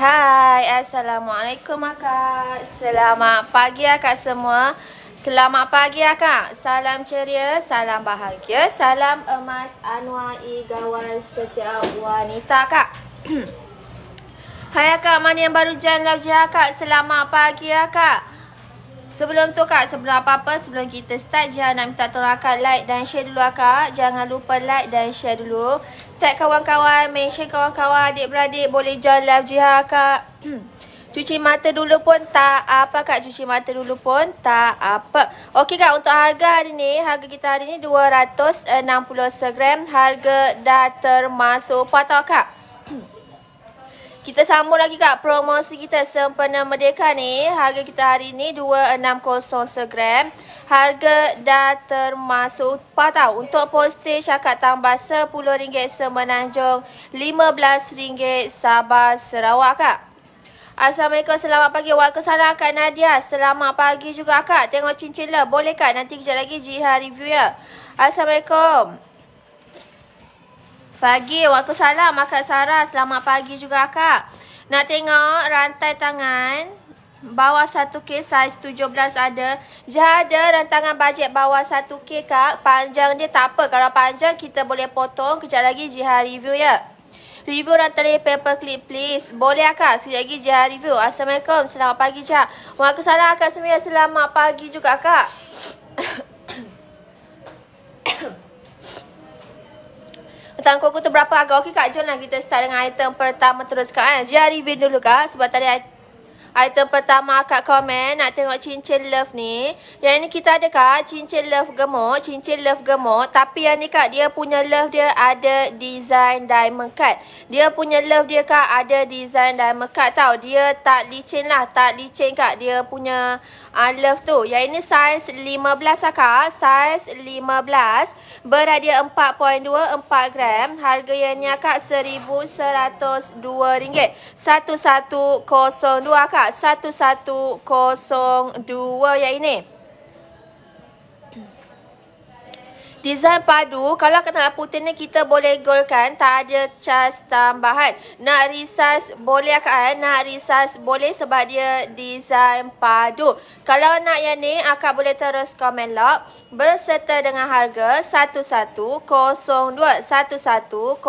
hai Assalamualaikum akak Selamat pagi akak semua Selamat pagi akak Salam ceria, salam bahagia Salam emas Anwar Igawan Setiap wanita akak Hai akak, mana yang baru jalan love je akak Selamat pagi akak Sebelum tu kak, sebelum apa-apa, sebelum kita start je nak minta tolong akak like dan share dulu akak. Jangan lupa like dan share dulu tag kawan-kawan, mention kawan-kawan, adik-beradik boleh join live jihad kak. Hmm. cuci mata dulu pun tak apa kak, cuci mata dulu pun tak apa. Okey kak, untuk harga hari ni, harga kita hari ni 260 gram, harga dah termasuk patah kak. Kita sambung lagi kat promosi kita sempena merdeka ni. Harga kita hari ni 260 segram. Harga dah termasuk apa tahu untuk postage akan tambah RM10 Semenanjung, RM15 Sabah Sarawak kak. Assalamualaikum, selamat pagi. Waalaikumsalam Kak Nadia. Selamat pagi juga kak. Tengok cincin lah. Boleh kak? Nanti kejap lagi Jihan review ya. Assalamualaikum. Pagi, waktu salam Akak Sarah. Selamat pagi juga Akak. Nak tengok rantai tangan bawah 1K saiz 17 ada. Jadi rantangan bajet bawah 1K Kak. Panjang dia tak apa. Kalau panjang kita boleh potong. Kejap lagi Jihar review ya. Review rantai paperclip please. Boleh Akak? Sekejap lagi Jihar review. Assalamualaikum. Selamat pagi Jihar. Waktu salam Akak semuanya. Selamat pagi juga Akak. Petang kuku tu berapa agak? Okey kak, jomlah kita start dengan item pertama terus kak. Eh. Jadi review dulu kak sebab tadi Item pertama kat komen nak tengok cincin love ni. Yang ni kita ada kat cincin love gemuk. Cincin love gemuk. Tapi yang ni kat dia punya love dia ada design diamond cut. Dia punya love dia kat ada design diamond cut tau. Dia tak licin lah. Tak licin kat dia punya uh, love tu. Yang ini size 15 lah kak. Saiz 15. Berat dia 4.2 4 gram. Harga yang ni kak RM1,102. 1102 kak. 1102 yang ini. Design padu, kalau kena putih ni kita boleh golkan, tak ada cas tambahan. Nak resize boleh akak nak resize boleh sebab dia design padu. Kalau nak yang ni, akak boleh terus komen lock. Berserta dengan harga 1102. 1102.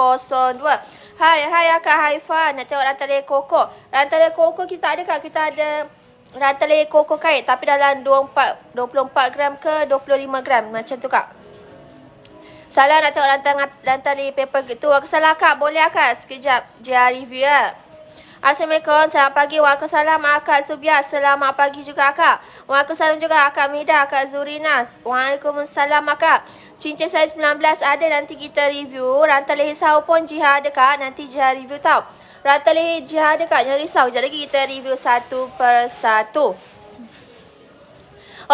Hai, hai akak Haifa, nak tengok rantai koko. Rantai koko kita ada kak, kita ada rantai koko kait tapi dalam 24, 24 gram ke 25 gram macam tu kak. Salah nak tengok lantai, lantai di paper gitu. Waalaikumsalam kak. Boleh ah, kak? Sekejap. Jaya review ya. Assalamualaikum. Selamat pagi. Waalaikumsalam akak ah, Subia. Selamat pagi juga akak. Waalaikumsalam juga akak Mida. Akak Zurina. Waalaikumsalam akak. Cincin saiz 19 ada nanti kita review. Rantai leher sahur pun jiha ada kak. Nanti jiha review tau. Rantai leher jihad ada kak. Jangan risau. Sekejap lagi kita review satu per satu.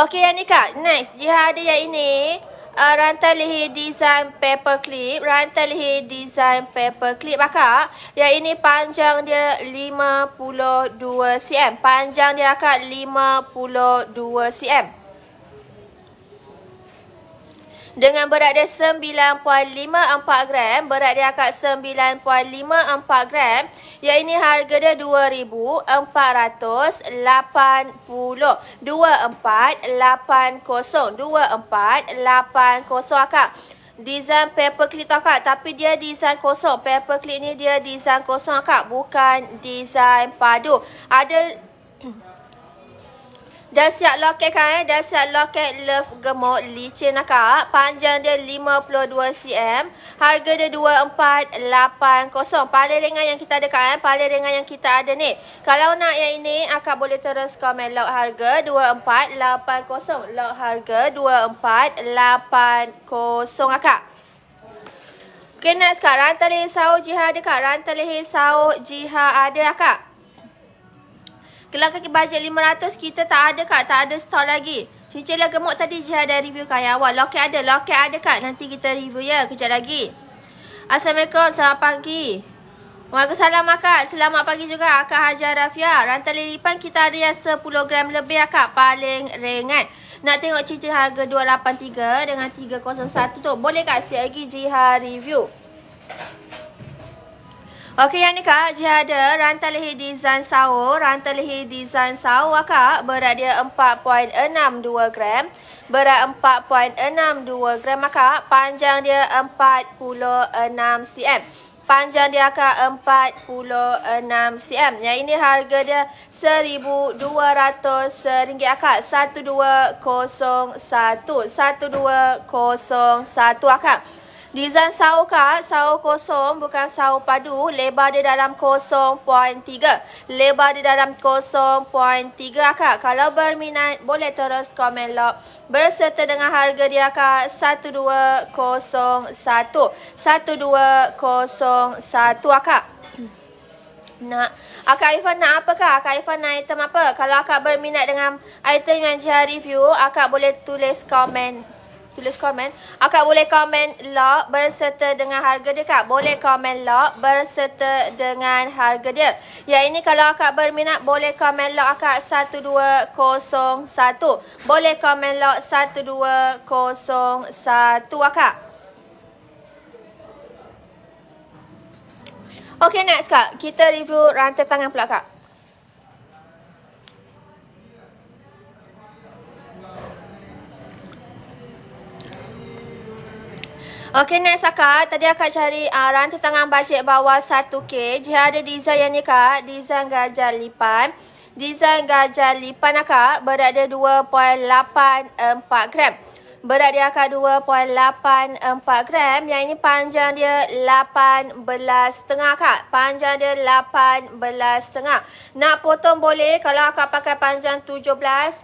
Okey yang ni kak. Next. jihad ada yang ini uh, rantai leher design paper clip, rantai leher design paper clip akak. Yang ini panjang dia 52 cm. Panjang dia akak 52 cm. Dengan berat dia 9.54 gram Berat dia akak 9.54 gram Ya ini harga dia 2480 2480 2480 akak Design paperclip tau kak Tapi dia design kosong Paper clip ni dia design kosong kak Bukan design padu Ada Dah siap loket kan eh? Dah siap loket love gemuk licin nakak. Panjang dia 52 cm. Harga dia 2480. Paling ringan yang kita ada kan eh? Pada ringan yang kita ada ni. Kalau nak yang ini, akak boleh terus komen log harga 2480. Log harga 2480 akak. Okay, next kak. Rantai sawo jiha ada kak. Rantai sawo jiha ada kak. Kalau kaki bajet RM500 kita tak ada kak Tak ada stok lagi Cincin lah gemuk tadi Jihad ada review kak ya Awak loket ada Loket ada kak Nanti kita review ya Kejap lagi Assalamualaikum Selamat pagi Waalaikumsalam kak, Selamat pagi juga kak Hajar Rafia Rantai lilipan kita ada yang 10 gram lebih kak, Paling ringan Nak tengok cincin harga 283 Dengan 301 tu Boleh kak Siap lagi Jihad review Okey yang ni kak, dia ada rantai leher design sawo. Rantai leher design sawo kak, berat dia 4.62 gram. Berat 4.62 gram kak, panjang dia 46 cm. Panjang dia kak 46 cm. Yang ini harga dia RM1,200 kak. 1201. 1201 akak. Design saw kad, saw kosong bukan saw padu. Lebar dia dalam 0.3. Lebar dia dalam 0.3 akak. Kalau berminat boleh terus komen log. Berserta dengan harga dia akak 1201. 1201 akak. Nak. Akak Ifan nak apakah? Akak Ifan nak item apa? Kalau akak berminat dengan item yang Jihad review, akak boleh tulis komen tulis komen. Akak boleh komen lock berserta dengan harga dia kak. Boleh komen lock berserta dengan harga dia. Ya ini kalau akak berminat boleh komen lock akak 1201. Boleh komen lock 1201 akak. Okay next kak. Kita review rantai tangan pula kak. Okay next akak, tadi akak cari uh, rantai tangan bajet bawah 1K. Dia ada design yang ni kak, design gajah lipan. Design gajah lipan akak berat dia 2.84 gram. Berat dia akak 2.84 gram. Yang ini panjang dia 18.5 kak. Panjang dia 18.5. Nak potong boleh kalau akak pakai panjang 17,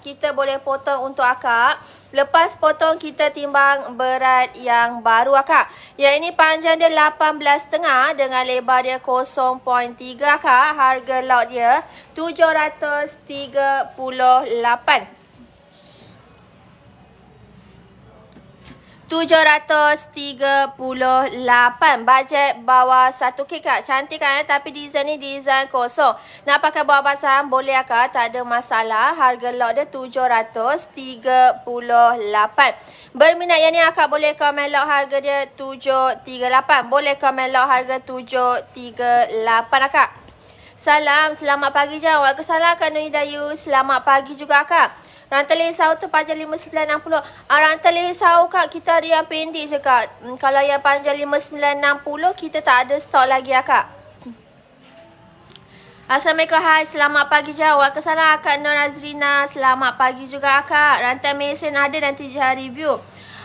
kita boleh potong untuk akak lepas potong kita timbang berat yang baru akak. Yang ini panjang dia 18.5 dengan lebar dia 0.3 akak. Harga laut dia 738. 738 Bajet bawah 1 kak. Cantik kan eh? Tapi design ni design kosong Nak pakai bawah pasang Boleh kak. Tak ada masalah Harga lot dia 738 Berminat yang ni akar Boleh komen lot harga dia 738 Boleh komen lot harga 738 akar Salam, selamat pagi je. Waalaikumsalam, Kak Nuri Dayu. Selamat pagi juga, Kak. Rantai lesau tu panjang 5960. Ah rantai lesau kak kita ada yang pendek je kak. Hmm, kalau yang panjang puluh kita tak ada stok lagi ah kak. Assalamualaikum hai selamat pagi jawab ke salam akak Nur Azrina selamat pagi juga akak ah, rantai mesin ada nanti jah review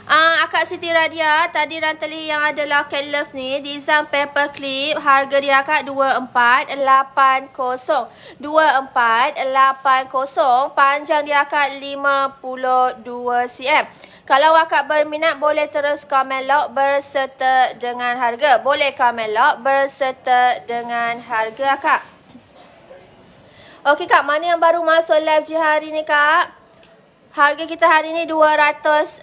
Ah, uh, Akak Siti Radia, tadi rantali yang ada Locket Love ni, design paper clip, harga dia akak RM24,80. RM24,80, panjang dia akak 52 cm. Kalau akak berminat, boleh terus komen log berserta dengan harga. Boleh komen log berserta dengan harga akak. Okey kak, mana yang baru masuk live je hari ni kak? Harga kita hari ni 260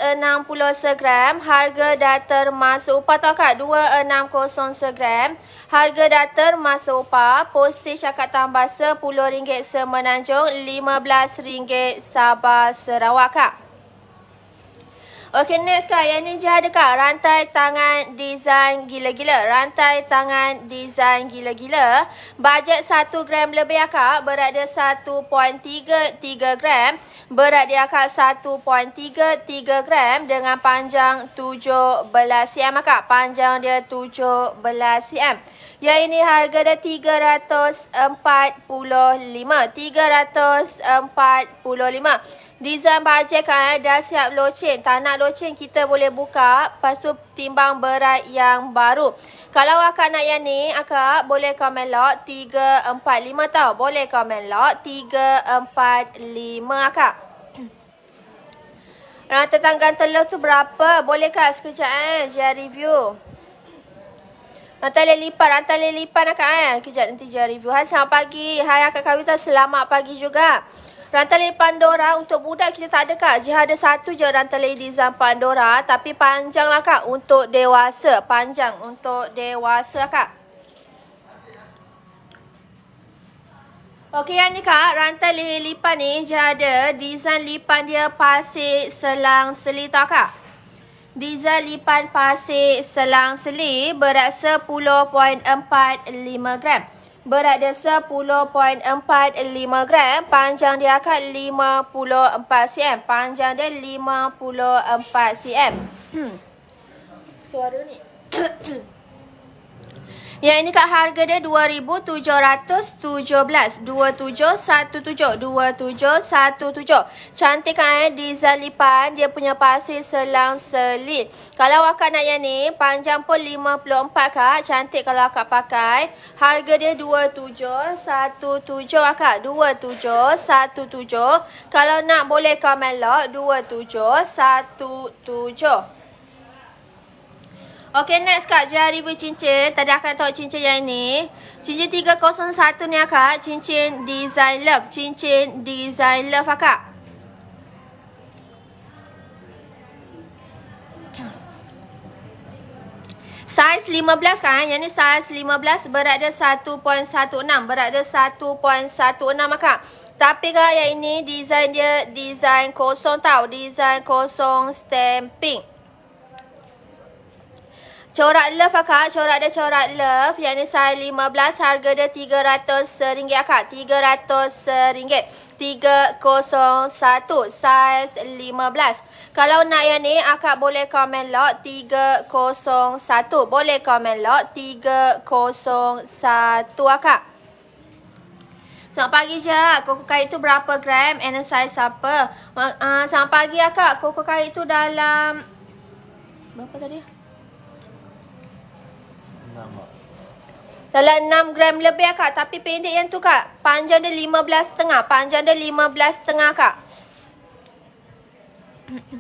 segram. Harga dah termasuk upah tau kak 260 segram. Harga dah termasuk upah. Postage akak tambah RM10 semenanjung. RM15 Sabah Sarawak kak. Okay, next kak. Yang ni je ada kak. Rantai tangan design gila-gila. Rantai tangan design gila-gila. Bajet 1 gram lebih akak. Ya, Berat dia 1.33 gram. Berat dia akak ya, 1.33 gram. Dengan panjang 17 cm akak. Ya, panjang dia 17 cm. ya ini harga dia 345. 345. Design bajet kan eh. Dah siap loceng. Tak nak loceng kita boleh buka. Lepas tu timbang berat yang baru. Kalau akak nak yang ni. Akak boleh komen lock 3, 4, 5 tau. Boleh komen lock 3, 4, 5 akak. Rata tangan telur tu berapa? Boleh kak sekejap eh. Jaya review. Rantai lelipan, rantai lelipan akak eh. Kejap nanti jaya review. Hai selamat pagi. Hai akak kawitan selamat pagi juga. Rantai Pandora untuk budak kita tak ada kak. Jihad ada satu je rantai Zan Pandora. Tapi panjang lah kak untuk dewasa. Panjang untuk dewasa kak. Okey yang ni kak, rantai leher lipan ni je ada design lipan dia pasir selang seli tau kak. Design lipan pasir selang seli berat 10.45 gram. Berat dia 10.45 gram. Panjang dia akan 54 cm. Panjang dia 54 cm. Hmm. Suara ni. Ya ini kat harga dia 2717 2717 2717 Cantik kan eh Diesel lipan Dia punya pasir selang selit Kalau akak nak yang ni Panjang pun 54 kak Cantik kalau akak pakai Harga dia 2717 akak 2717 Kalau nak boleh komen lock 2717 Okay next kak Jangan ribu cincin Tadi akan tahu cincin yang ini? Cincin 301 ni akak Cincin design love Cincin design love akak Saiz 15 kan eh. Yang ni saiz 15 Berat dia 1.16 Berat dia 1.16 akak tapi kak yang ini design dia design kosong tau. Design kosong stamping. Corak love akak. Corak dia corak love. Yang ni size 15. Harga dia RM300 akak. RM300. RM301. Size 15. Kalau nak yang ni akak boleh komen lot. RM301. Boleh komen lot. RM301 akak. Selamat pagi je. Koko kait tu berapa gram? And size apa? Uh, selamat pagi akak. Koko kait tu dalam... Berapa tadi? Dalam 6 gram lebih kak. Tapi pendek yang tu kak. Panjang dia 15 tengah. Panjang dia 15 tengah kak.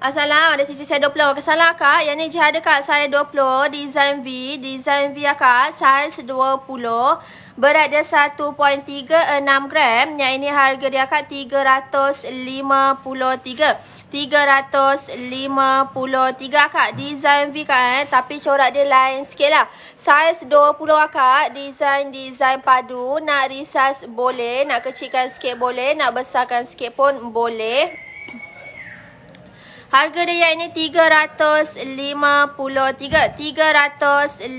Assalamualaikum. Ada sisi saya 20. Kesalah kak. Yang ni je ada kak. Saya 20. Design V. Design V ya, kak. Size 20. Berat dia 1.36 gram. Yang ini harga dia kak. 353. 353. 353 akak Design V kak eh Tapi corak dia lain sikit lah Size 20 akak Design-design padu Nak resize boleh Nak kecilkan sikit boleh Nak besarkan sikit pun boleh Harga dia yang ni 353 353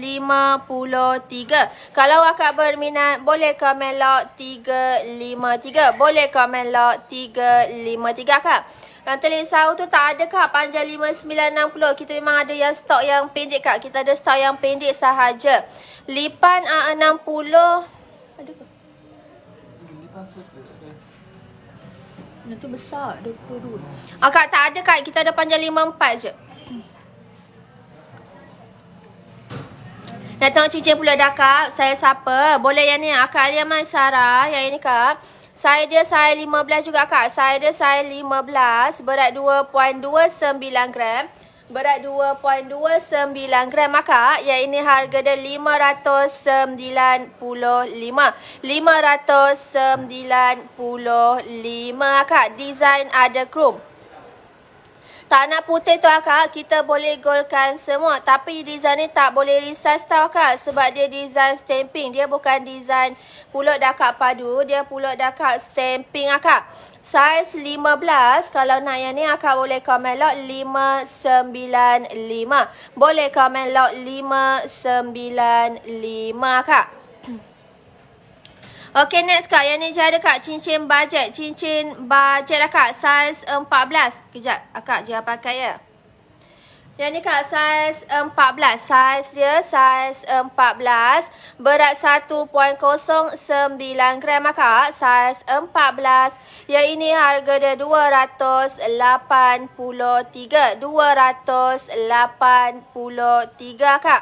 Kalau akak berminat Boleh komen log 353 Boleh komen log 353 akak Rantelin sawo tu tak ada kak panjang 5960. Kita memang ada yang stok yang pendek kak. Kita ada stok yang pendek sahaja. Lipan A60. Ah, ada ke? Lipan Benda tu besar 22. Ah, kak tak ada kak. Kita ada panjang 54 je. Nak tengok cincin pula dah kak. Saya siapa? Boleh yang ni. Akak Alia Mansara. Yang ini kak. Saya dia saiz 15 juga kak. Saya dia saiz 15. Berat 2.29 gram. Berat 2.29 gram maka ah, ya ini harga dia 595. 595 akak. Design ada chrome. Tanah putih tu akak, kita boleh golkan semua. Tapi design ni tak boleh resize tau akak. Sebab dia design stamping. Dia bukan design pulut dakak padu. Dia pulut dakak stamping akak. Size 15. Kalau nak yang ni akak boleh komen lot 595. Boleh komen lot 595 akak. Okay next kak Yang ni je ada kak Cincin budget Cincin budget lah kak Size 14 Kejap Kak je pakai ya yang ni kak size 14 Size dia size 14 Berat 1.09 gram lah kak Size 14 Yang ini harga dia 283 283 kak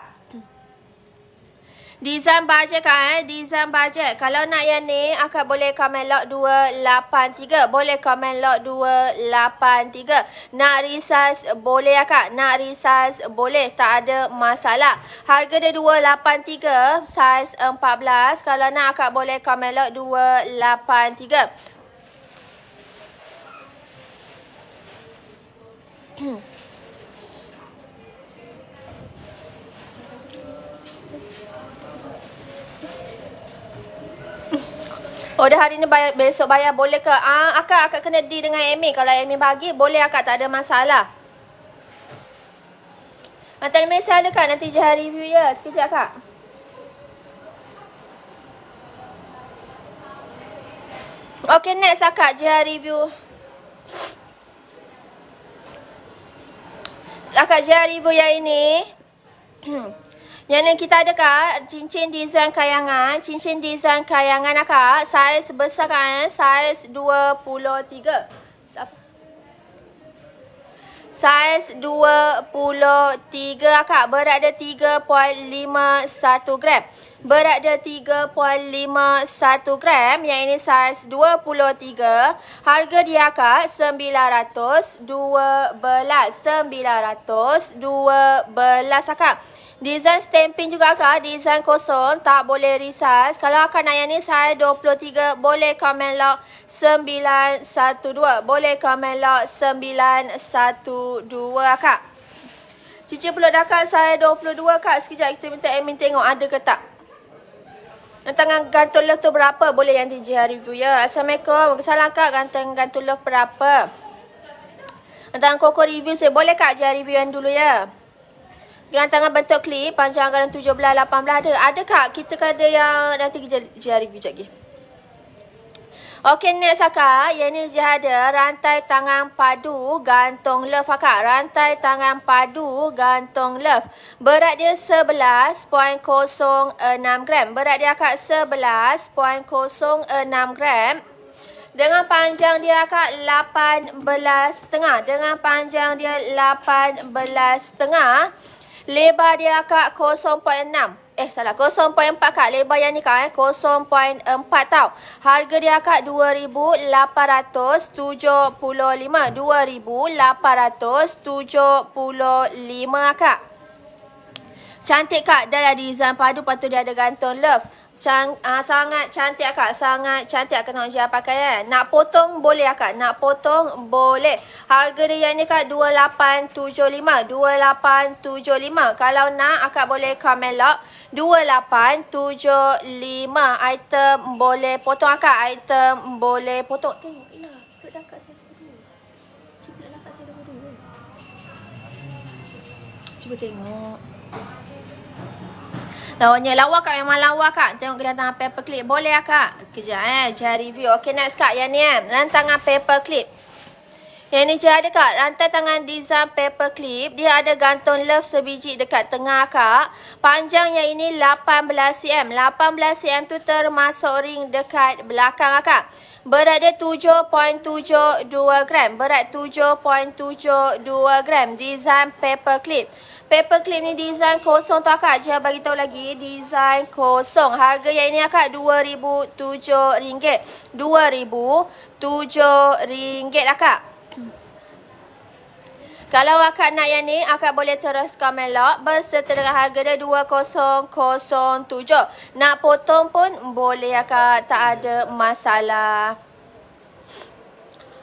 Design budget kan eh. Design budget. Kalau nak yang ni, akak boleh komen lot 283. Boleh komen lot 283. Nak resize boleh akak. Nak resize boleh. Tak ada masalah. Harga dia 283. Size 14. Kalau nak akak boleh komen lot 283. Order oh, hari ni bayar, besok bayar boleh ke? Ah, akak akak kena di dengan Amy. Kalau Amy bagi boleh akak tak ada masalah. Mantan saya ada kak nanti jahari review ya. Sekejap kak. Okay next akak je review. Akak jahari review yang ini. Yang ni kita ada kak, cincin design kayangan. Cincin design kayangan lah kak. Saiz besar kan, saiz 23. Saiz 23 lah kak. Berat dia 3.51 gram. Berat dia 3.51 gram. Yang ini saiz 23. Harga dia kak 912. 912 kak. Design stamping juga ke? Design kosong. Tak boleh resize. Kalau akan nak yang ni saya 23. Boleh komen lock 912. Boleh komen lock 912 kak. Cici dah kak saya 22 kak. Sekejap kita minta admin tengok ada ke tak. Tangan gantung love tu berapa? Boleh yang TJ review ya. Assalamualaikum. Kesalahan kak gantung gantung love berapa? Tangan koko review saya. Boleh kak jari review yang dulu Ya. Gelantangan bentuk klip panjang garam 17, 18 ada. Ada kak? Kita kan ada yang nanti jari bijak lagi. Okey next akak, yang ni dia ada rantai tangan padu gantung love akak. Rantai tangan padu gantung love. Berat dia 11.06 gram. Berat dia akak 11.06 gram. Dengan panjang dia akak 18 setengah. Dengan panjang dia 18 setengah lebar dia kak 0.6 Eh salah 0.4 kak lebar yang ni kak eh 0.4 tau Harga dia kak 2875 2875 kak Cantik kak dah ada design padu patut dia ada gantung love Cang, uh, ah, sangat cantik akak. Sangat cantik akak tengok Jia pakai eh. Nak potong boleh akak. Nak potong boleh. Harga dia yang ni kak RM2875. Kalau nak akak boleh comment lock. RM2875. Item boleh potong akak. Item boleh potong. Tengoklah. Ya, duduk Cuba tengok. Lawanya lawa kak memang lawa kak. Tengok kelihatan paper clip. Boleh lah kak. Kejap eh. Cari review. Okay next kak. Yang ni eh. Rantangan paper clip. Yang ni cik ada kak, rantai tangan design paper clip. Dia ada gantung love sebiji dekat tengah kak. Panjang yang ini 18 cm. 18 cm tu termasuk ring dekat belakang lah kak. Berat dia 7.72 gram. Berat 7.72 gram. Design paper clip paper clip ni design kosong tu akak Jangan bagi tahu lagi design kosong harga yang ini akak RM2007 RM2007 akak lah, kalau akak nak yang ni, akak boleh terus komen lock berserta dengan harga dia RM2007. Nak potong pun boleh akak, tak ada masalah.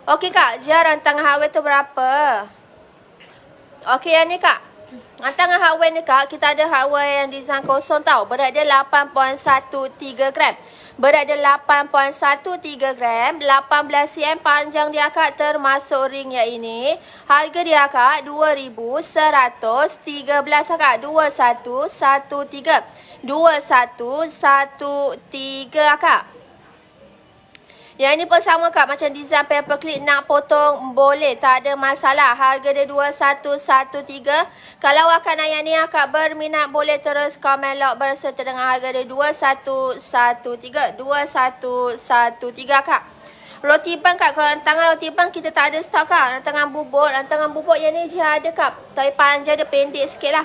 Okey kak, jarang tangan hawa tu berapa? Okey yang ni kak. Hantar dengan hardware ni kak, kita ada hardware yang design kosong tau. Berat dia 8.13 gram. Berat dia 8.13 gram, 18 cm panjang dia kak termasuk ring yang ini. Harga dia kak 2113 kak, 2113. 2113 kak. Yang ini pun sama kak macam design paperclip nak potong boleh tak ada masalah. Harga dia 2113. Kalau wakanan yang ni akak berminat boleh terus komen log berserta dengan harga dia 2113. 2113 kak. Roti pan kak, kalau tangan roti pan kita tak ada stok kak. Rantangan bubur rantangan bubur yang ni je ada kak. Tapi panjang dia pendek sikit lah.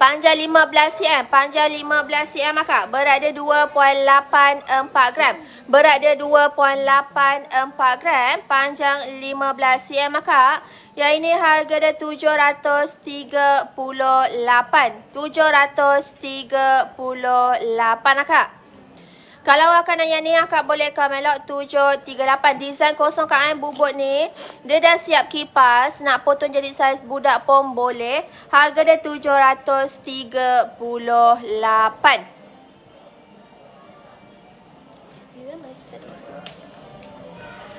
Panjang 15 cm. Panjang 15 cm maka Berat dia 2.84 gram. Berat dia 2.84 gram. Panjang 15 cm maka ya ini harga dia 738. 738 akak. 738 akak. Kalau akan nak yang ni akak boleh kamelok 738 Design kosong kain kan bubut ni Dia dah siap kipas Nak potong jadi saiz budak pun boleh Harga dia 738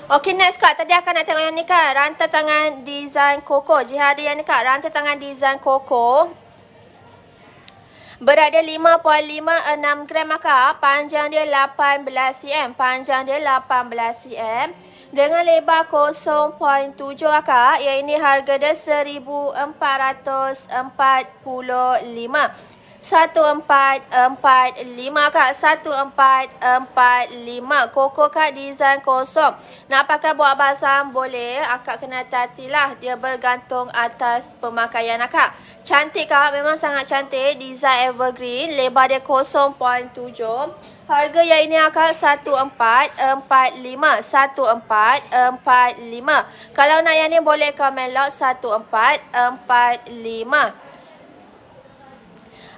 Okay next kak, tadi akan nak tengok yang ni kak Rantai tangan design koko Jihad ada yang ni kak, rantai tangan design koko Berada 5.56 gram maka panjang dia 18 cm. Panjang dia 18 cm. Dengan lebar 0.7 maka, ya ini harga dia 1445. Satu empat empat lima kak. Satu empat empat lima. Koko kak design kosong. Nak pakai buat basam boleh. Akak kena tatilah. Dia bergantung atas pemakaian akak. Cantik kak. Memang sangat cantik. Design evergreen. Lebar dia kosong poin tujuh. Harga yang ini akak satu empat empat lima. Satu empat empat lima. Kalau nak yang ni boleh komen lot satu empat empat lima.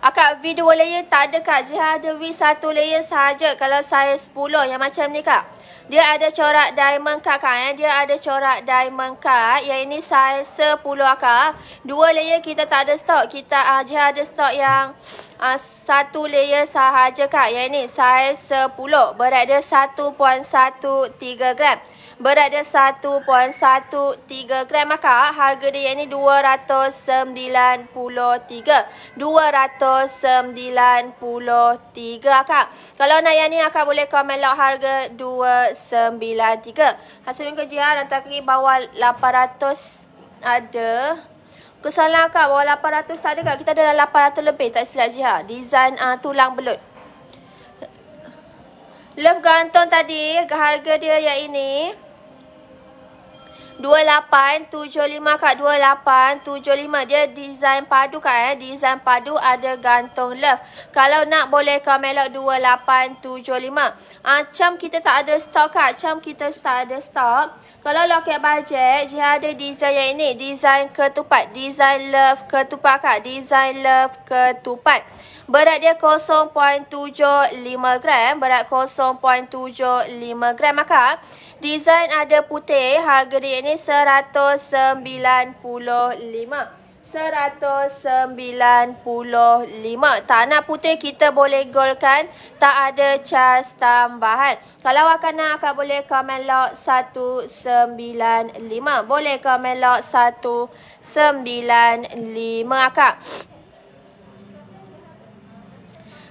Akak V2 layer tak ada kak. Jihad ada V1 layer sahaja. Kalau size 10 yang macam ni kak. Dia ada corak diamond kak kak eh. Dia ada corak diamond kak. Yang ini size 10 akak. Dua layer kita tak ada stok. Kita uh, ah, je ada stok yang uh, satu layer sahaja kak. Yang ini size 10. Berat dia 1.13 gram berat dia 1.13 gram maka harga dia yang ni 293 293 akak kalau nak yang ni akak boleh komen lock harga 293 hasil minggu je ah, hantar kiri bawah 800 ada Kesalahan akak bawah 800 tak ada kak. Kita ada dalam 800 lebih tak silap Jiha. Ah. Design uh, tulang belut. Love gantung tadi. Harga dia yang ini. 28 kat 28 75 dia design padu kan eh design padu ada gantung love kalau nak boleh kamelok 2875 acam kita tak ada stok kan acam kita tak ada stok kalau loket bajet dia ada design yang ini design ketupat design love ketupat kan design love ketupat berat dia 0.75 gram berat 0.75 gram maka design ada putih harga dia ni 195. 195. Tak nak putih kita boleh golkan. Tak ada cas tambahan. Kalau awak nak akak boleh komen lock 195. Boleh komen lock 195 akak.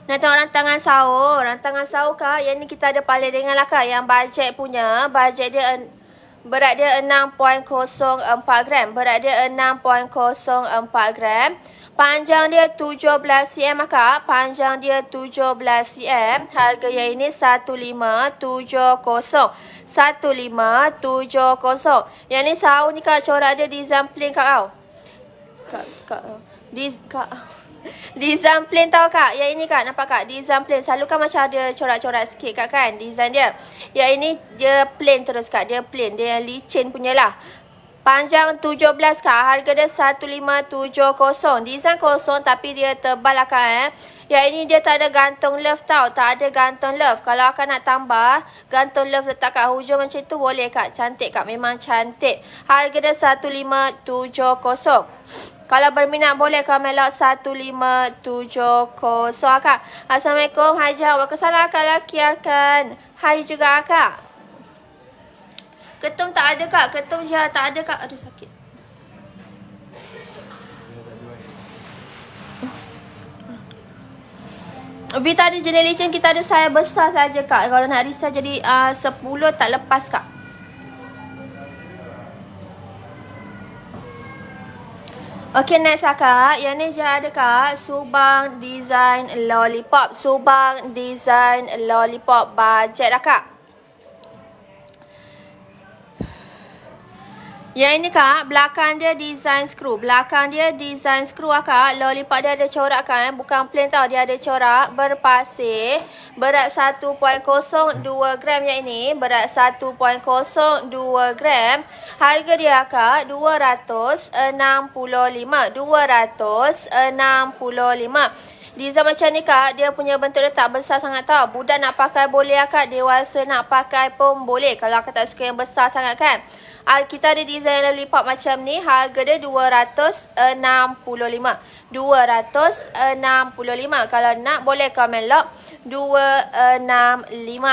Nak tengok rantangan sahur. Rantangan sahur kak. Yang ni kita ada paling ringan lah kak. Yang bajet punya. Bajet dia berat dia 6.04 gram. Berat dia 6.04 gram. Panjang dia 17 cm akak. Panjang dia 17 cm. Harga Harganya ini 1570. 1570. Yang ni sahur ni kak corak dia design plain kak kau. Kak, kak. Di, kak. Design plain tau kak Yang ini kak nampak kak Design plain Selalu kan macam ada corak-corak sikit kak kan Design dia Yang ini dia plain terus kak Dia plain Dia licin punya lah Panjang 17 kak Harga dia 1570 Design kosong tapi dia tebal lah kak eh Ya ini dia tak ada gantung love tau Tak ada gantung love Kalau akak nak tambah Gantung love letak kat hujung macam tu boleh kak Cantik kak memang cantik Harga dia 1570 kalau berminat boleh komen log 1570. So akak, Assalamualaikum. Hai jawab. salah akak lelaki akan. Hai juga akak. Ketum tak ada kak. Ketum je lah, tak ada kak. Aduh sakit. Vita ada jenis licin, kita ada saya besar saja kak. Kalau nak risau jadi ah, uh, 10 tak lepas kak. Okay next akak, lah, yang ni jangan ada kak Subang Design Lollipop Subang Design Lollipop Budget lah, kak. Yang ini kak, belakang dia design screw. Belakang dia design screw lah kak. Lollipop dia ada corak kan. Bukan plain tau. Dia ada corak berpasir. Berat 1.02 gram yang ini. Berat 1.02 gram. Harga dia ah, kak, 265. 265. Design macam ni kak, dia punya bentuk dia tak besar sangat tau. Budak nak pakai boleh ah, kak. Dewasa nak pakai pun boleh. Kalau kak tak suka yang besar sangat kan. Ah, kita ada design lollipop macam ni harga dia 265 265 kalau nak boleh komen lock 265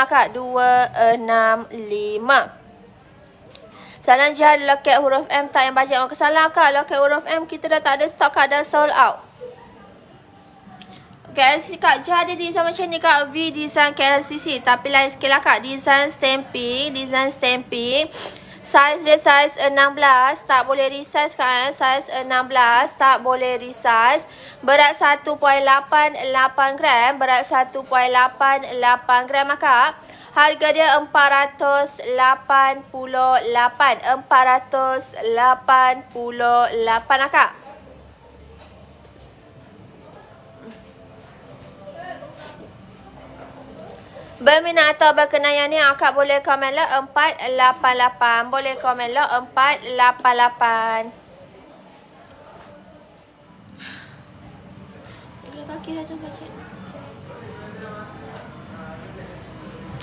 kak 265 Salam jihad loket huruf M tak yang bajet maka salam kak loket huruf M kita dah tak ada stock kak dah sold out KLCC kak jadi design macam ni kak V design KLCC tapi lain sikit lah kak design stamping design stamping Size dia size 16 Tak boleh resize kan Size 16 Tak boleh resize Berat 1.88 gram Berat 1.88 gram maka Harga dia RM488 RM488 akak Berminat atau berkenaan ni akak boleh komen lah 488. Boleh komen lah 488. Ambil kaki lah kaki.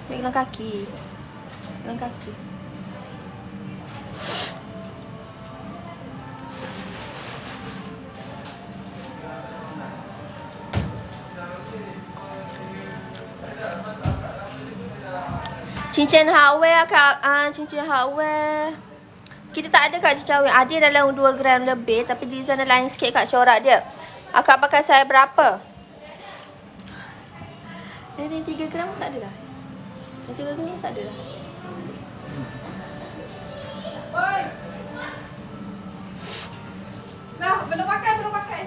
kaki. kaki. Thank you. Cincin Hawaii lah, kak ah cincin Hawaii. Kita tak ada kak cincin Ada dalam 2 gram lebih tapi di sana lain sikit kak corak dia. Akak pakai saya berapa? Ini 3 gram tak ada dah. Itu gram ni tak ada lah. Oi. Nah, belum pakai, belum pakai.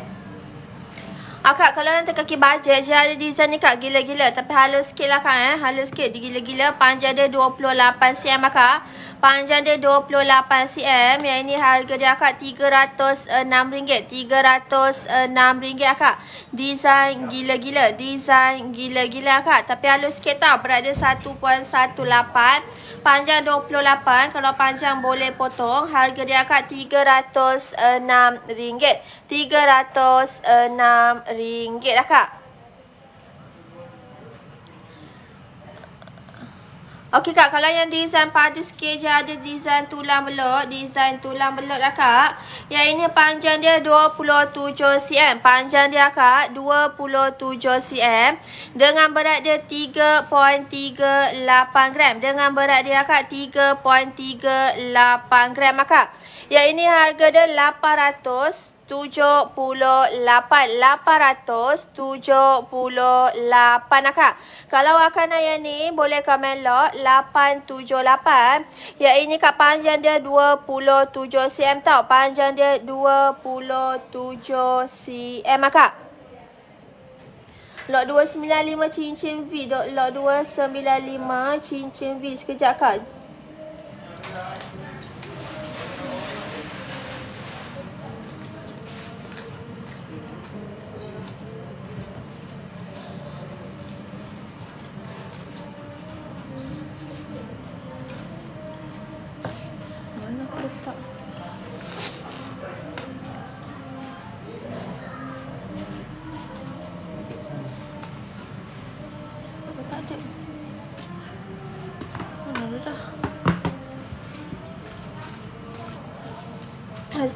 Akak kalau nanti kaki bajet je ada design ni kak gila-gila Tapi halus sikit lah kak eh Halus sikit dia gila-gila Panjang dia 28 cm akak lah, Panjang dia 28 cm Yang ini harga dia akak RM306 RM306 akak Design ya. gila-gila Design gila-gila kak. Tapi halus sikit tau Berat dia 1.18 Panjang 28 Kalau panjang boleh potong Harga dia akak RM306 RM306 ringgit lah kak Okey kak, kalau yang design padu sikit je ada design tulang belut. Design tulang belut lah kak. Yang ini panjang dia 27 cm. Panjang dia kak 27 cm. Dengan berat dia 3.38 gram. Dengan berat dia kak 3.38 gram lah kak. Yang ini harga dia 800 cm tujuh puluh lapan. Lapan ratus tujuh puluh lapan akak. Kalau akak nak yang ni, boleh komen lot lapan tujuh lapan. Ya, ini kak panjang dia dua puluh tujuh cm tau. Panjang dia dua puluh tujuh cm akak. Lot 295 cincin V. Lot 295 cincin V. Sekejap, Kak.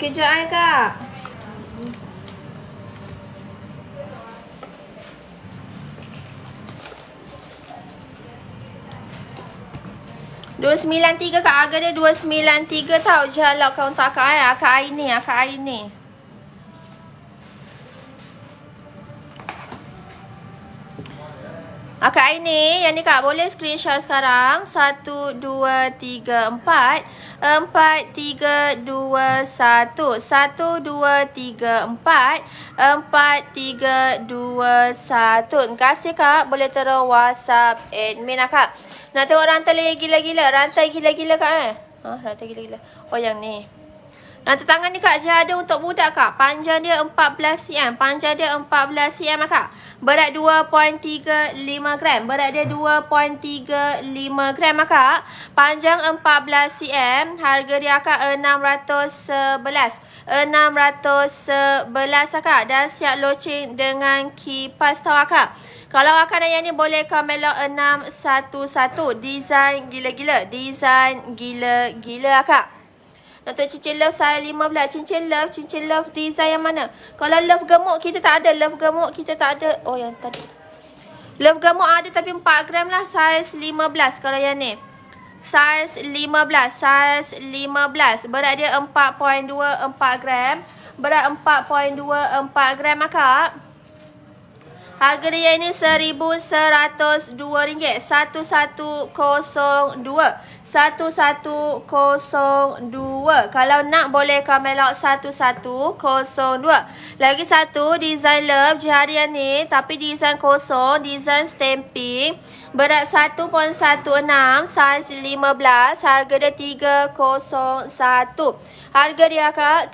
Sekejap ai eh, ka? Dua sembilan tiga kak agaknya dua sembilan tiga tau jalan kau tak kak ini eh. Akak air ni Akak ah, Aini, yang ni kak boleh screenshot sekarang. satu dua tiga empat empat tiga dua satu satu dua tiga empat empat tiga dua satu. Terima kasih kak. Boleh terus WhatsApp admin lah kak. Nak tengok rantai gila-gila. Rantai gila-gila kak eh. Ha, rantai gila-gila. Oh yang ni. Rantai tangan ni kak jadi untuk budak kak. Panjang dia 14 cm. Panjang dia 14 cm kak. Berat 2.35 gram. Berat dia 2.35 gram kak. Panjang 14 cm. Harga dia kak 611. 611 kak. Dan siap loceng dengan kipas tau kak. Kalau akan yang ni boleh komen log 611. Design gila-gila. Design gila-gila kak. Untuk cincin love saya 15 Cincin love Cincin love design yang mana Kalau love gemuk kita tak ada Love gemuk kita tak ada Oh yang tadi Love gemuk ada tapi 4 gram lah Size 15 Kalau yang ni Size 15 Size 15 Berat dia 4.24 gram Berat 4.24 gram akak lah, Harga dia ini seribu seratus dua dua ringgit satu satu kosong satu satu kosong dua Kalau nak boleh kamelok dua Lagi satu, design love jaharian ni. Tapi design kosong, design stamping. Berat satu satu enam size lima belas Harga dia tiga kosong satu Harga dia akak,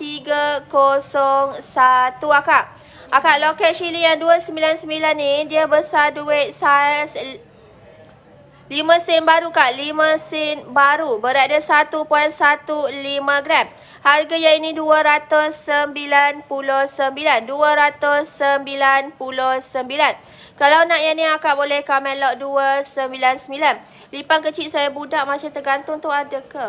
kosong satu akak. Akak loket Shilly yang 299 ni Dia besar duit size 5 sen baru kak 5 sen baru Berat dia 1.15 gram Harga yang ini 299 299 Kalau nak yang ni akak boleh comment lock 299 Lipan kecil saya budak macam tergantung tu ada ke?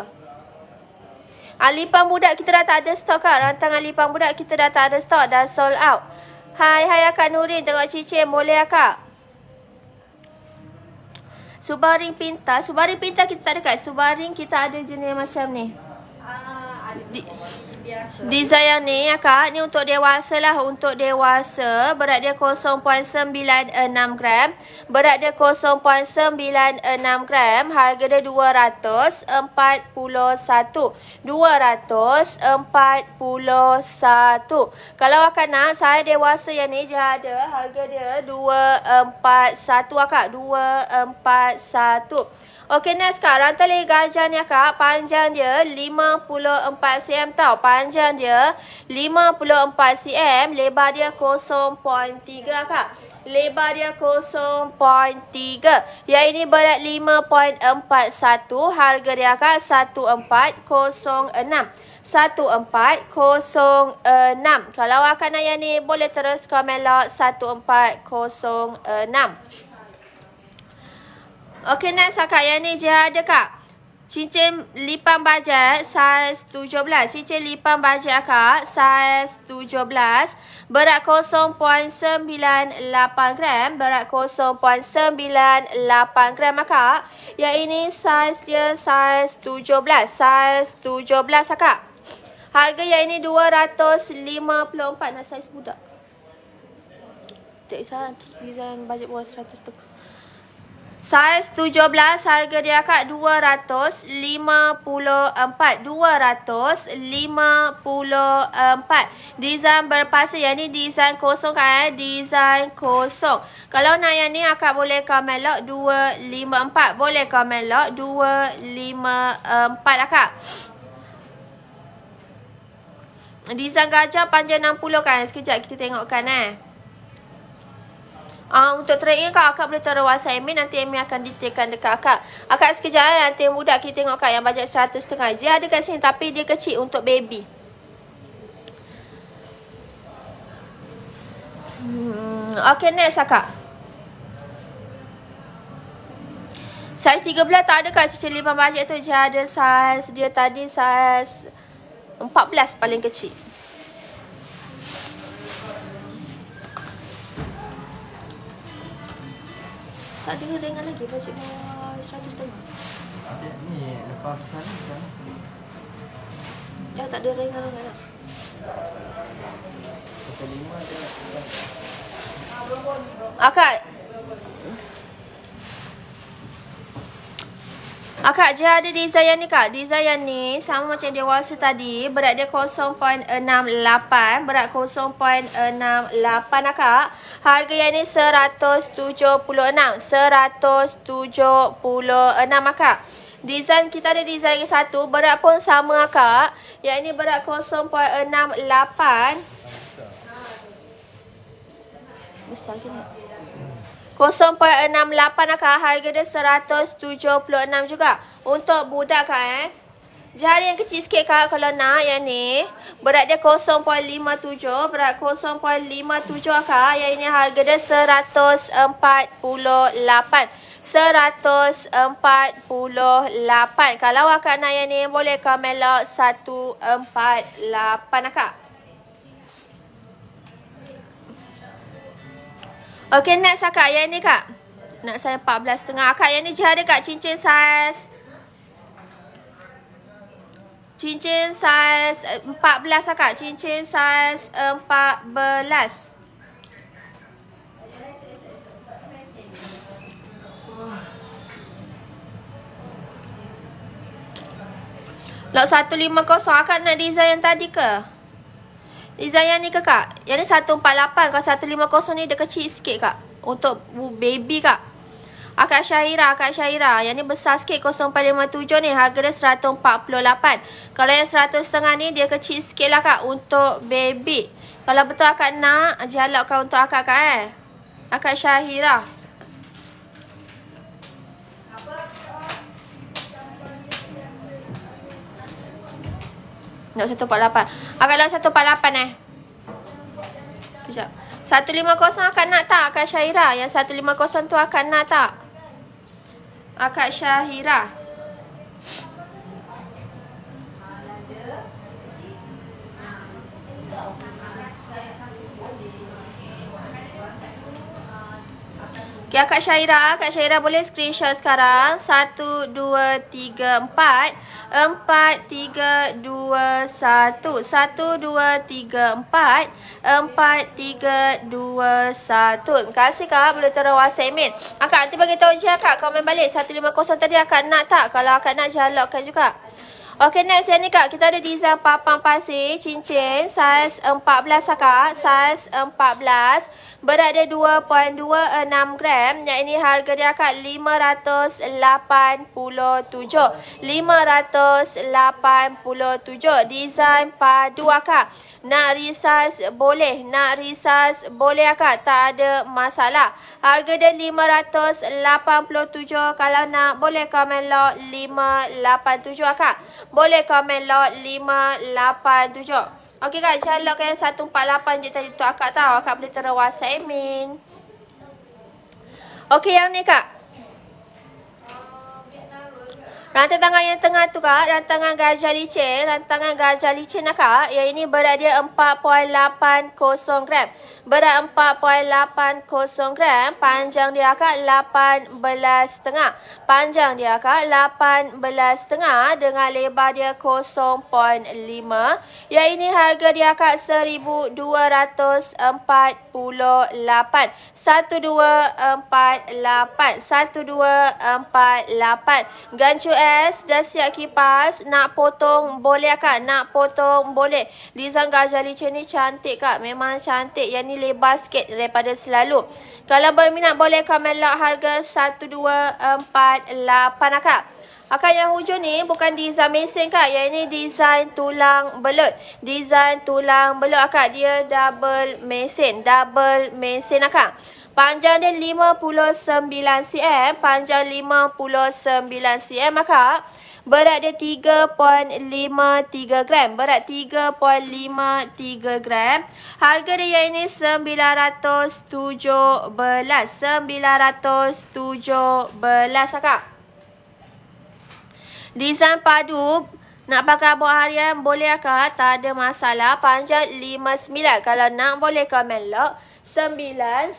Ah, budak kita dah tak ada stok kak Rantangan lipan budak kita dah tak ada stok Dah sold out Hai, hai Akak Nurin tengok cincin boleh Akak? Subaring pintar. Subaring pintar kita tak dekat. Subaring kita ada jenis macam ni. Ah, ada biasa. Diza yang ni ya kak, ni untuk dewasa lah. Untuk dewasa, berat dia 0.96 gram. Berat dia 0.96 gram, harga dia 241. 241. Kalau akak nak, saya dewasa yang ni je ada. Harga dia 241 akak. 241. Okey, next kak. Rantali gajah ni kak. Panjang dia 54 cm tau. Panjang dia 54 cm. Lebar dia 0.3 kak. Lebar dia 0.3. Yang ini berat 5.41. Harga dia kak 1406. 1406 Kalau akak nak yang ni boleh terus komen lot 1406 Okay next akak yang ni je ada kak. Cincin lipan bajet saiz 17. Cincin lipan bajet akak saiz 17. Berat 0.98 gram. Berat 0.98 gram akak. Yang ini saiz dia saiz 17. Saiz 17 akak. Harga yang ini 254. Nak saiz budak. Tak kisah. Design bajet buat 100 tu. Saiz 17 harga dia kat 254 254 Design berpasir Yang ni design kosong kan eh? Design kosong Kalau nak yang ni akak boleh komen lock 254 Boleh komen lock 254 akak Design gajah panjang 60 kan Sekejap kita tengokkan eh Ah uh, Untuk trade kau akak boleh taruh WhatsApp admin Nanti admin akan detailkan dekat akak Akak sekejap eh, nanti yang budak kita tengok kak Yang bajet seratus setengah je ada kat sini Tapi dia kecil untuk baby hmm, Okay next Size tiga 13 tak ada Kak cici lima bajet tu Dia ada saiz dia tadi size empat belas paling kecil Tak ada ringan lagi, bajet dia seratus setengah. Ada ni, lepas ke sana, ke sana. Ya, tak ada ringan lagi lah. Akak, Ah, je ada ada desain ni kak. Desain ni sama macam dia dewasa tadi. Berat dia 0.68. Berat 0.68 ah, kak. Harga yang ni 176. 176 ah, kak. Desain kita ada design yang satu. Berat pun sama ah, kak. Yang ni berat 0.68. Besar ke ni? 0.68 akan harga dia 176 juga. Untuk budak kan eh. Jari yang kecil sikit kak kalau nak yang ni. Berat dia 0.57. Berat 0.57 kak. Yang ini harga dia 148. 148. Kalau akak nak yang ni boleh komen lot 148 akak. Okay next kakak yang ni kak Nak saya 14 setengah Kak yang ni je ada kak cincin saiz Cincin saiz 14 eh, kak Cincin saiz 14 eh, Lot 150 kak nak design yang tadi ke? Izayan ni ke kak? Yang ni 148 Kalau 150 ni dia kecil sikit kak Untuk baby kak Akak Syahira, Akak Syahira Yang ni besar sikit 0457 ni Harga dia 148 Kalau yang 100 setengah ni dia kecil sikit lah kak Untuk baby Kalau betul akak nak Jalakkan untuk akak kak eh Akak Syahira Akak Syahira Dah satu empat lapan. Akak satu empat lapan eh. Kejap. Satu lima kosong akak nak tak? Akak Syahira. Yang satu lima kosong tu akan nak tak? Akak Syahira. Akak Syahira. Okey, Kak Syaira. Kak Syaira boleh screenshot sekarang. 1, 2, 3, 4. 4, 3, 2, 1. 1, 2, 3, 4. 4, 3, 2, 1. Terima kasih, Kak. Boleh terang WhatsApp admin. Kak, nanti tahu je, Kak. Komen balik. 150 tadi, Akak nak tak? Kalau Akak nak, jalokkan juga. Okay next yang ni kak Kita ada design papang pasir Cincin size 14 lah kak Saiz 14 Berat dia 2.26 gram Yang ini harga dia kak 587 587 Design padu ah, kak Nak resize boleh Nak resize boleh ah, kak Tak ada masalah Harga dia 587 Kalau nak boleh komen lot 587 lah kak boleh komen lot 587. Okey kak, share lot kan 148 je tadi tu akak tahu. Akak boleh terus WhatsApp admin. Okey yang ni kak. Rantai tangan yang tengah tu kak, rantangan gajah licin, rantangan gajah licin lah kak, yang ini berat dia 4.80 gram. Berat 4.80 gram, panjang dia akak 18.5. Panjang dia akak 18.5 dengan lebar dia 0.5. Yang ini harga dia akak 1248. 1248. 1248. Gancu es dah siap kipas, nak potong boleh kak nak potong boleh. Lizang Gajali Chen ni cantik kak, memang cantik. Yang ini lebar sikit daripada selalu. Kalau berminat boleh komen lock harga 1248 akak. Akak yang hujung ni bukan design mesin kak. Yang ini design tulang belut. Design tulang belut akak. Dia double mesin. Double mesin akak. Panjang dia 59 cm. Panjang 59 cm akak. Berat dia 3.53 gram. Berat 3.53 gram. Harga dia yang ini 917. 917 kak. Desain padu. Nak pakai buah harian boleh kak? Tak ada masalah. Panjang 59. Kalau nak boleh komen lock. 917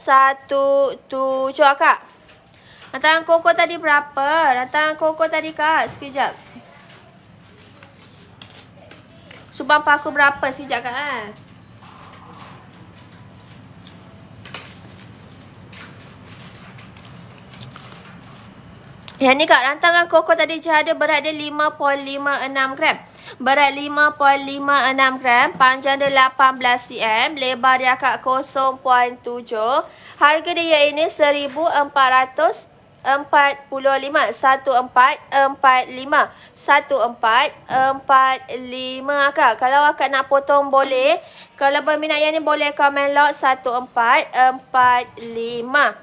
kak. Rantangan koko tadi berapa? Rantangan koko tadi kak? Sekejap. Subang paku berapa? Sekejap kak. Ha? Yang ni kak, rantangan koko tadi jahada berat dia 5.56 gram. Berat 5.56 gram, panjang dia 18 cm, lebar dia kak 0.7. Harga dia ini 1,400 gram empat puluh lima. Satu empat, empat lima. Satu empat, empat lima kak Kalau akak nak potong boleh. Kalau berminat yang ni boleh komen log. Satu empat, empat lima.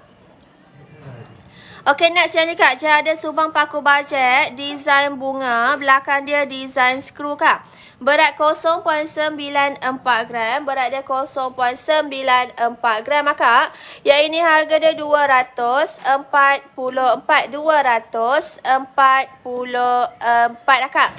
Okey, next ni Kak. Saya ada subang paku bajet. Design bunga. Belakang dia design skru Kak. Berat 0.94 gram. Berat dia 0.94 gram ah, Kak. Yang ini harga dia 244. 244 ah, Kak.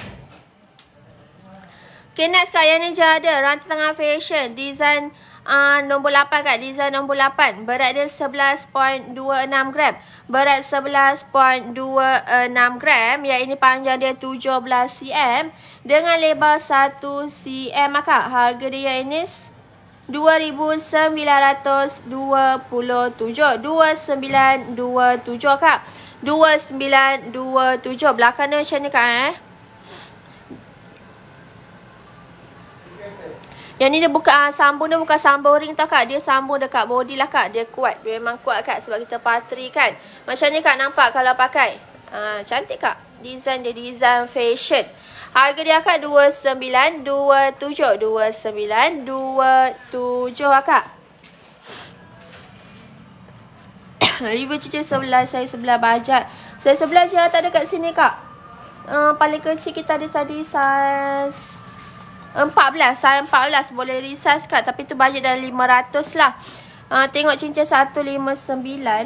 Okay next Kak. Yang ni saya ada. Rantai tangan fashion. Design skru uh, nombor 8 kat Liza nombor 8. Berat dia 11.26 gram. Berat 11.26 gram. Yang ini panjang dia 17 cm. Dengan lebar 1 cm maka ah, Harga dia yang ini 2927 2927 kak 2927 belakang ni macam ni kak eh Yang ni dia buka uh, sambung dia bukan sambung ring tau kak. Dia sambung dekat body lah kak. Dia kuat. Dia memang kuat kak sebab kita patri kan. Macam ni kak nampak kalau pakai. Uh, cantik kak. Design dia design fashion. Harga dia kak 29 27 29 27 kak. River cici sebelah saya sebelah bajak. Saya sebelah je ah, tak ada kat sini kak. Uh, paling kecil kita ada tadi size Empat belas, saya ah, empat belas boleh resize kat. Tapi tu bajet dah ratus lah. Uh, tengok cincin satu lima sembilan.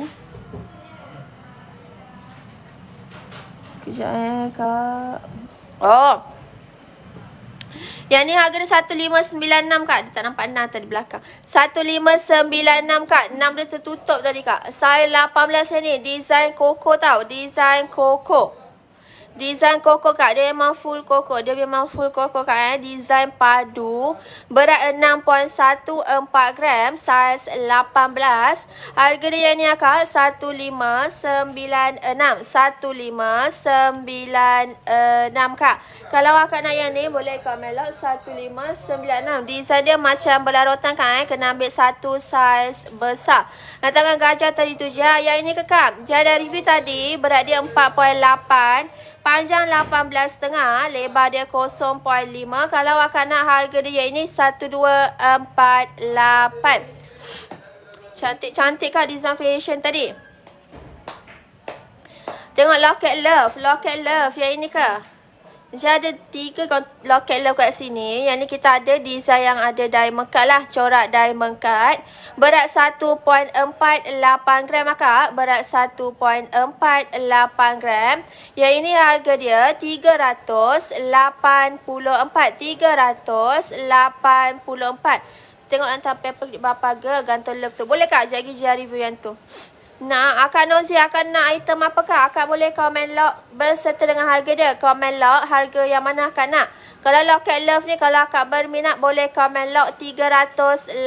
Sekejap eh kak. Oh. Yang ni harga dia 1596 kak. Dia tak nampak 6 tadi belakang. 1596 kak. enam dia tertutup tadi kak. Size 18 ni. Design koko tau. Design koko. Design koko. Design koko kak dia memang full koko. Dia memang full koko kak eh. Design padu. Berat 6.14 gram. Size 18. Harga dia ni kak 1596. 1596 kak. Kalau akak nak yang ni boleh kak melok 1596. Design dia macam berlarutan kak eh. Kena ambil satu size besar. Datangkan gajah tadi tu je. Yang ini kekak. Jadi review tadi berat dia 4.8 panjang 18.5 lebar dia 0.5 kalau awak nak harga dia ini 1248 cantik-cantik kan design fashion tadi tengok locket love locket love yang ini ke macam ada tiga loket love kat sini. Yang ni kita ada design yang ada diamond cut lah. Corak diamond cut. Berat 1.48 gram akak. Lah, Berat 1.48 gram. Yang ini harga dia 384. 384. Tengok nanti paper berapa ke gantung love tu. Boleh kak? Jagi-jagi review yang tu. Nah, akak Nozi akan nak item apa apakah? Akak boleh komen lock berserta dengan harga dia. Komen lock harga yang mana akak nak. Kalau Locket Love ni kalau akak berminat boleh komen lock 384.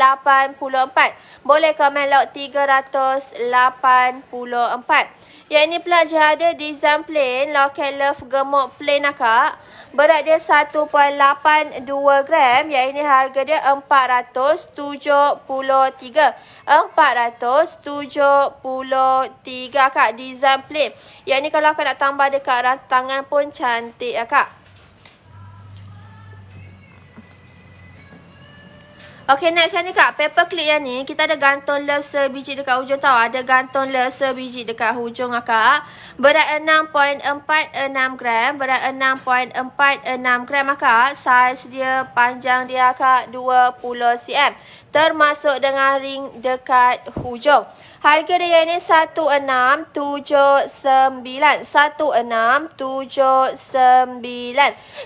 Boleh komen lock 384. Yang ini pula je ada design plain Locket Love gemuk plain akak. Berat dia 1.82 gram Yang ini harga dia 473 473 kak Design plate Yang ini kalau aku nak tambah dekat tangan pun cantik ya kak Okay next ni kak paper clip yang ni kita ada gantung love sebiji dekat hujung tau Ada gantung love sebiji dekat hujung ah, kak Berat 6.46 gram Berat 6.46 gram ah, kak Size dia panjang dia kak 20 cm termasuk dengan ring dekat hujung. Harga dia ni 16719 16719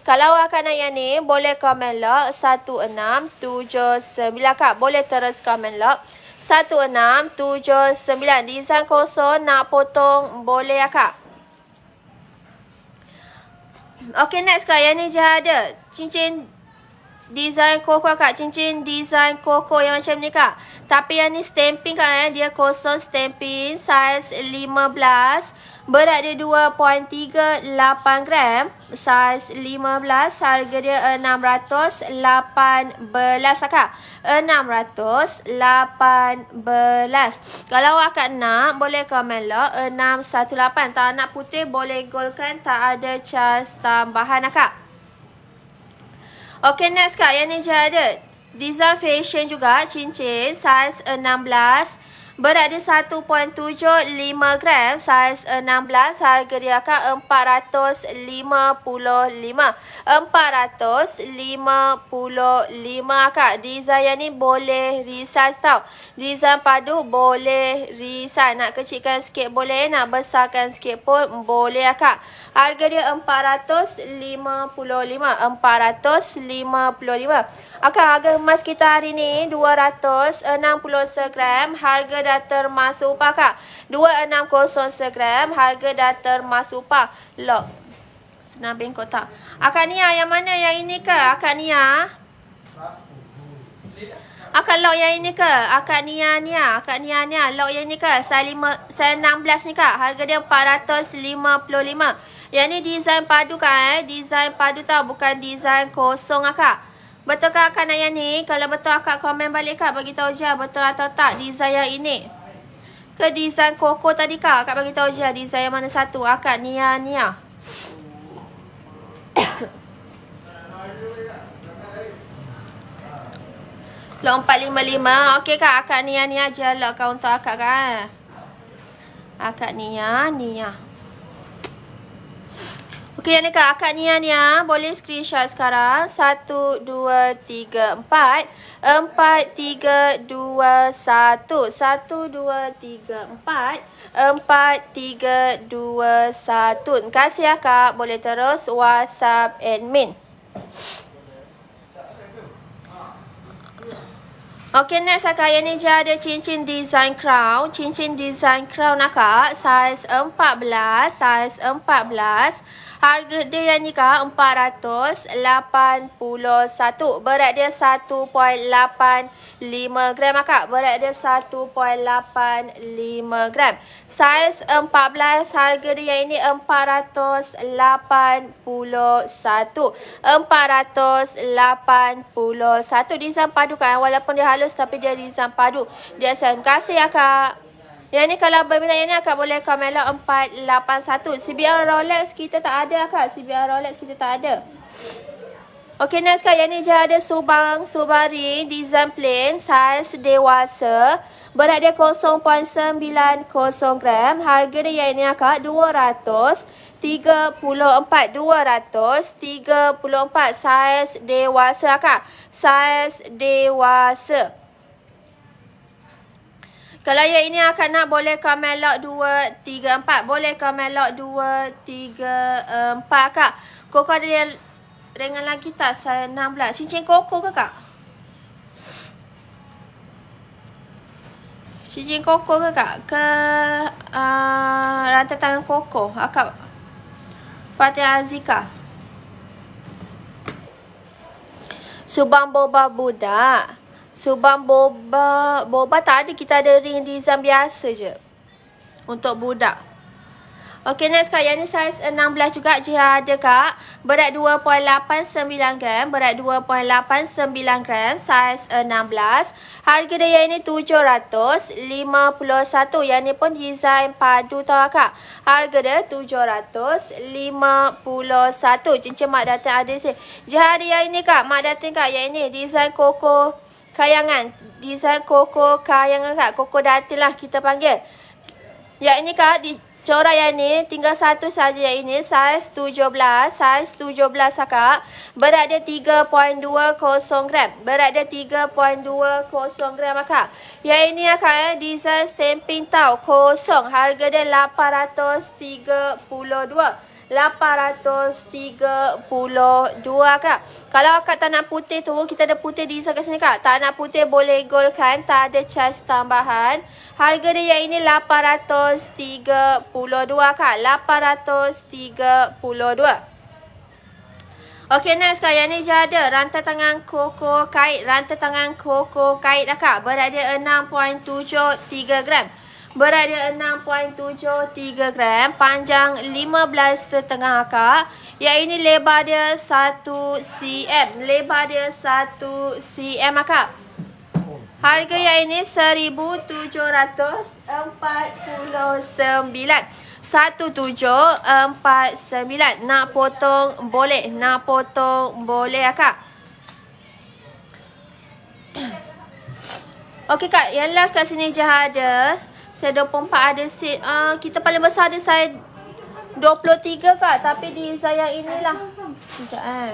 Kalau awak nak yang ni boleh komen lock 1679 kak boleh terus komen lock 1679 Design kosong nak potong boleh ya kak Okay next kak yang ni je ada Cincin design koko kak. Cincin design koko yang macam ni kak. Tapi yang ni stamping kak eh. Dia kosong stamping. Size 15. Berat dia 2.38 gram. Size 15. Harga dia 618 kak. 618. Kalau awak kak nak boleh komen lo 618. Tak nak putih boleh golkan. Tak ada charge tambahan kak. Okay, next kak. Yang ni je Design fashion juga. Cincin. Size 16. Berat dia 1.75 gram, saiz 16, harga dia akan 455. 455 kak. Design yang ni boleh resize tau. Design padu boleh resize. Nak kecilkan sikit boleh, nak besarkan sikit pun boleh kak. Harga dia 455. 455. Akak, harga emas kita hari ni 261 gram. Harga dah termasuk upah kak 260 segram harga dah termasuk upah lock senang bengkok tak akak ni yang mana yang ini ke akak ni akak lock yang ini ke akak ni ni akak ni ni lock yang ini ke saya 5 saya 16 ni kak harga dia 455 yang ni design padu kan eh. Design padu tau. Bukan design kosong lah kak. Betul ke akak nak yang ni? Kalau betul akak komen balik kak bagi tahu je lah betul atau tak design yang ini. Ke design koko tadi kak? Akak bagi tahu je lah design yang mana satu. Akak Nia Nia. ni ya. Lah, Lompat lima lima. Okey kak, akak Nia Nia ni aja lah kak untuk akak kan. Akak Nia. ya Okey, Anika, akak ni Ania ah, boleh screenshot sekarang. Satu dua tiga empat empat tiga dua satu satu dua tiga empat empat tiga dua satu. Terima kasih, akak. Boleh terus WhatsApp admin. Okey. Okay, next lah, kaya ni je ada cincin design crown. Cincin design crown nak lah, kak Size 14. Size 14. Harga dia yang ni kak, 481. Berat dia 1.85 gram akak. Lah, Berat dia 1.85 gram. Size 14. Harga dia yang ni 481. 481. Design padu kak. Walaupun dia halus balas tapi dia Rizam Padu. Dia saya terima kasih ya kak. Yang ni kalau berminat yang ni akak boleh komen lah 481. CBR Rolex kita tak ada kak. CBR Rolex kita tak ada. Okay next kak. Yang ni je ada Subang Subari design Plane, Size dewasa. Berat dia 0.90 gram. Harga dia yang ni akak 200. 34200 34 saiz dewasa akak saiz dewasa kalau yang ini akak nak boleh comment lock 2 3 boleh comment lock 2 3 4 akak koko ada yang ringan lagi tak saya 16 cincin koko ke kak cincin koko ke kak ke uh, rantai tangan koko akak Fatih Azika. Subang Boba Budak. Subang Boba. Boba tak ada. Kita ada ring design biasa je. Untuk budak. Budak. Okey next kak yang ni saiz 16 juga je ada kak. Berat 2.89 gram, berat 2.89 gram, saiz 16. Harga dia yang ni 751. Yang ni pun design padu tau kak. Harga dia 751. Cincin mak datang ada sih. Jihad dia ini kak, mak datang kak yang ini design koko kayangan. Design koko kayangan kak, koko datilah kita panggil. Yang ini kak di Corak yang ni tinggal satu saja yang ini saiz 17, saiz 17 akak. Berat dia 3.20 gram. Berat dia 3.20 gram akak. Yang ini akak eh design stamping tau kosong. Harga dia 832. 832 kak Kalau akak tak nak putih tu Kita ada putih di sana sini kak Tak nak putih boleh golkan Tak ada charge tambahan Harga dia yang ini 832 kak 832 Okey next kak, yang ni je ada rantai tangan koko kait. Rantai tangan koko kait dah kak. Berat dia 6.73 gram. Berat dia 6.73 gram Panjang 15 setengah kak. Yang ini lebar dia 1 cm Lebar dia 1 cm akar Harga yang ini 1749 1749 Nak potong boleh Nak potong boleh kak. Okey kak, yang last kat sini je ada saya 24 ada si, Uh, kita paling besar ada saya 23 kak. Tapi di saya inilah. Sekejap eh.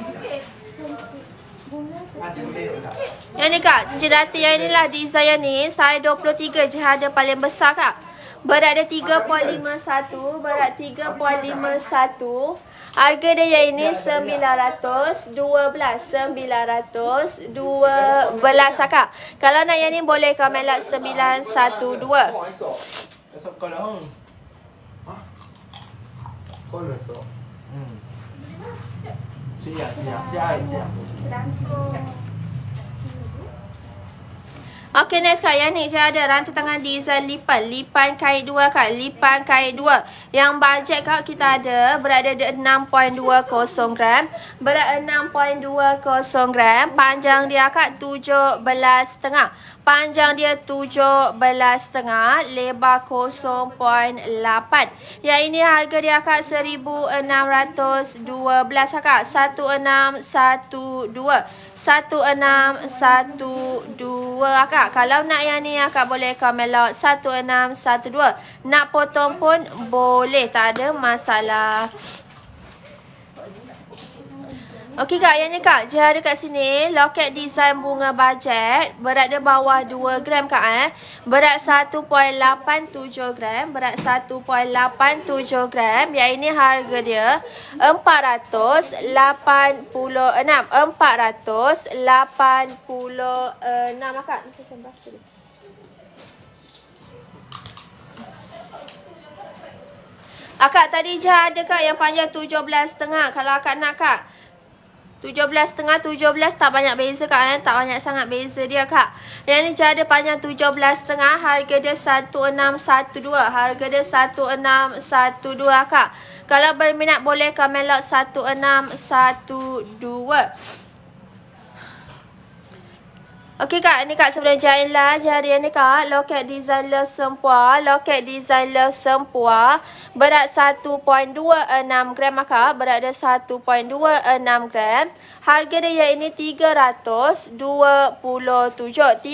Yang ni kak, cincin rata yang inilah di saya ni. Saya 23 je ada paling besar kak. Berat dia 3.51. Berat 3.51. Harga dia yang ini RM912 RM912 RM12 kakak Kalau nak yang ini boleh komen lah RM912 Kau dah hang? Hmm Siap, siap, siap, siap Langsung Okey next kak yang ni saya ada rantai tangan diesel lipan lipan kait 2 kak lipan kait 2 yang bajet kak kita ada berada di 6.20 gram berada 6.20 gram panjang dia kak 17 setengah panjang dia 17 setengah lebar 0.8 yang ini harga dia kak 1612 kak 1612 satu enam Satu dua akak Kalau nak yang ni akak boleh komen lot Satu enam Satu dua Nak potong pun boleh Tak ada masalah Okey kak, yang ni kak. Dia ada kat sini. Loket desain bunga bajet. Berat dia bawah 2 gram kak eh. Berat 1.87 gram. Berat 1.87 gram. Yang ini harga dia. 486. 486 ah, kak. Akak ah, tadi je ada kak yang panjang tujuh belas setengah Kalau akak nak kak. 17 tengah 17 tak banyak beza kak eh? Tak banyak sangat beza dia kak Yang ni jadi panjang 17 setengah Harga dia 1612 Harga dia 1612 kak Kalau berminat boleh komen lot 1612 Okey kak, ni kak sebelum jahilan lah, jari ni kak, loket design love sempua, loket design love sempua, berat 1.26 gram maka lah, berat dia 1.26 gram, harga dia yang ini 327, 327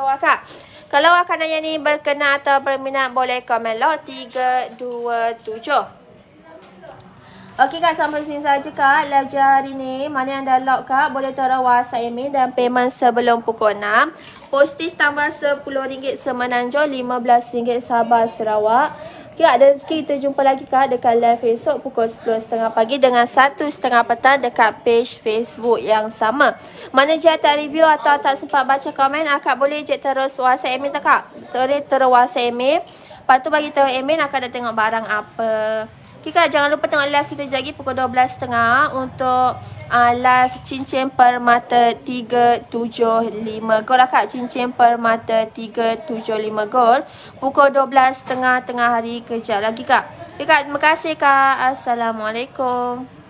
lah, kak. Kalau akan nanya ni berkenan atau berminat boleh komen lo, 327. Okey kak sampai sini saja kak live je hari ni. Mana yang dah lock kak boleh tolong WhatsApp Amy dan payment sebelum pukul 6. Postage tambah RM10 Semenanjung, RM15 Sabah Sarawak. Okey kak dan kita jumpa lagi kak dekat live esok pukul 10.30 pagi dengan 1.30 petang dekat page Facebook yang sama. Mana je tak review atau tak sempat baca komen akak ah, boleh je terus WhatsApp Amy tak kak? Boleh terus WhatsApp Amy. Lepas bagi tahu Amy akak dah tengok barang apa. Okay kak, jangan lupa tengok live kita sekejap lagi pukul 12.30 untuk uh, live cincin permata 375 gol. lah kak. Cincin permata 375 gol pukul 12.30 tengah hari kejap lagi kak. Okay eh, kak, terima kasih kak. Assalamualaikum.